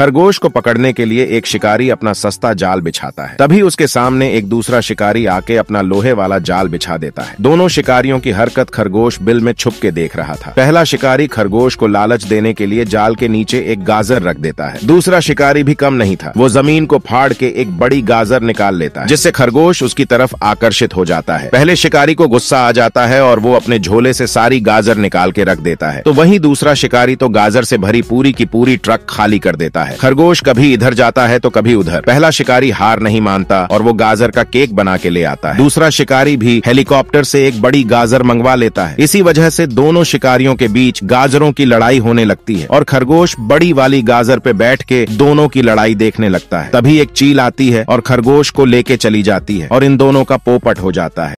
खरगोश को पकड़ने के लिए एक शिकारी अपना सस्ता जाल बिछाता है तभी उसके सामने एक दूसरा शिकारी आके अपना लोहे वाला जाल बिछा देता है दोनों शिकारियों की हरकत खरगोश बिल में छुप के देख रहा था पहला शिकारी खरगोश को लालच देने के लिए जाल के नीचे एक गाजर रख देता है दूसरा शिकारी भी कम नहीं था वो जमीन को फाड़ के एक बड़ी गाजर निकाल लेता है जिससे खरगोश उसकी तरफ आकर्षित हो जाता है पहले शिकारी को गुस्सा आ जाता है और वो अपने झोले से सारी गाजर निकाल के रख देता है तो वही दूसरा शिकारी तो गाजर से भरी पूरी की पूरी ट्रक खाली कर देता है है खरगोश कभी इधर जाता है तो कभी उधर पहला शिकारी हार नहीं मानता और वो गाजर का केक बना के ले आता है दूसरा शिकारी भी हेलीकॉप्टर से एक बड़ी गाजर मंगवा लेता है इसी वजह से दोनों शिकारियों के बीच गाजरों की लड़ाई होने लगती है और खरगोश बड़ी वाली गाजर पे बैठ के दोनों की लड़ाई देखने लगता है तभी एक चील आती है और खरगोश को लेके चली जाती है और इन दोनों का पोपट हो जाता है